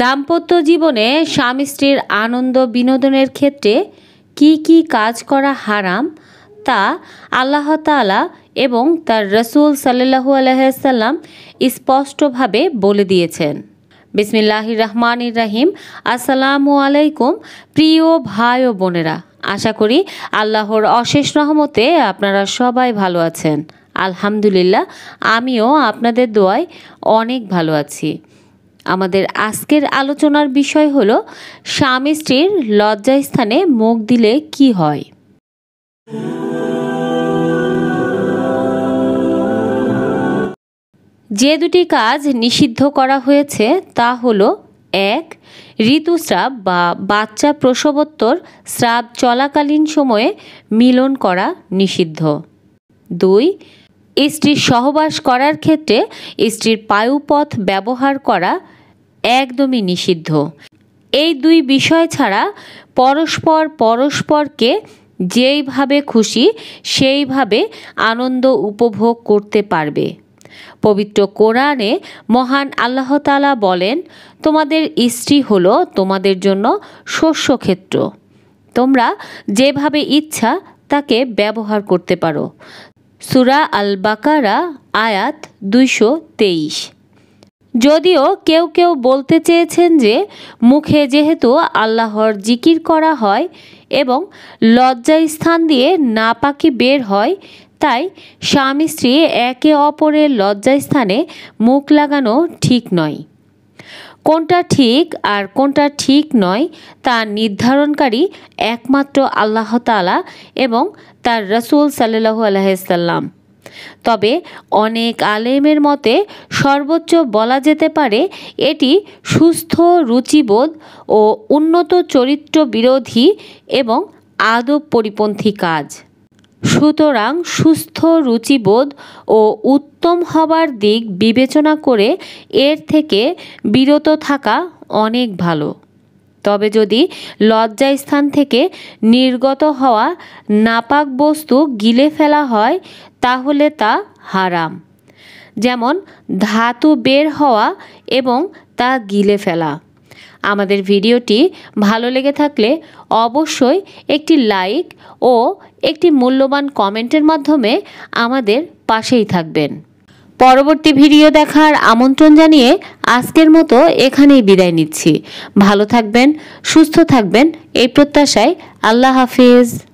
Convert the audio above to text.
দাম্পত্য জীবনে স্বামী স্ত্রীর আনন্দ বিনোদনের ক্ষেত্রে কি কি কাজ করা হারাম তা আল্লাহ তালা এবং তার রসুল সাল্লাহু আলহাম স্পষ্টভাবে বলে দিয়েছেন বিসমিল্লাহ রহমান রাহিম আসসালামু আলাইকুম প্রিয় ভাই ও বোনেরা আশা করি আল্লাহর অশেষ রহমতে আপনারা সবাই ভালো আছেন আলহামদুলিল্লাহ আমিও আপনাদের দোয়ায় অনেক ভালো আছি আমাদের আজকের আলোচনার বিষয় হল স্বামী স্ত্রীর লজ্জাস্থানে মুখ দিলে কি হয় যে দুটি কাজ নিষিদ্ধ করা হয়েছে তা হল এক ঋতুস্রাব বা বাচ্চা প্রসবোত্তর স্রাব চলাকালীন সময়ে মিলন করা নিষিদ্ধ দুই স্ত্রীর সহবাস করার ক্ষেত্রে স্ত্রীর পায়ুপথ ব্যবহার করা একদমই নিষিদ্ধ এই দুই বিষয় ছাড়া পরস্পর পরস্পরকে যেইভাবে খুশি সেইভাবে আনন্দ উপভোগ করতে পারবে পবিত্র কোরআনে মহান তালা বলেন তোমাদের স্ত্রী হল তোমাদের জন্য শস্যক্ষেত্র তোমরা যেভাবে ইচ্ছা তাকে ব্যবহার করতে পারো সুরা আল বাকারা আয়াত দুইশো তেইশ যদিও কেউ কেউ বলতে চেয়েছেন যে মুখে যেহেতু আল্লাহর জিকির করা হয় এবং লজ্জায় স্থান দিয়ে না পাখি বের হয় তাই স্বামী স্ত্রী একে অপরের লজ্জায় স্থানে মুখ লাগানো ঠিক নয় কোনটা ঠিক আর কোনটা ঠিক নয় তা নির্ধারণকারী একমাত্র আল্লাহ এবং তার রসুল সাল্লাহ আলাইসাল্লাম তবে অনেক আলেমের মতে সর্বোচ্চ বলা যেতে পারে এটি সুস্থ রুচিবোধ ও উন্নত চরিত্র বিরোধী এবং আদব পরিপন্থী কাজ সুতরাং সুস্থ রুচিবোধ ও উত্তম হবার দিক বিবেচনা করে এর থেকে বিরত থাকা অনেক ভালো তবে যদি স্থান থেকে নির্গত হওয়া নাপাক বস্তু গিলে ফেলা হয় তাহলে তা হারাম যেমন ধাতু বের হওয়া এবং তা গিলে ফেলা আমাদের ভিডিওটি ভালো লেগে থাকলে অবশ্যই একটি লাইক ও একটি মূল্যবান কমেন্টের মাধ্যমে আমাদের পাশেই থাকবেন পরবর্তী ভিডিও দেখার আমন্ত্রণ জানিয়ে আজকের মতো এখানেই বিদায় নিচ্ছি ভালো থাকবেন সুস্থ থাকবেন এই প্রত্যাশায় আল্লাহ হাফিজ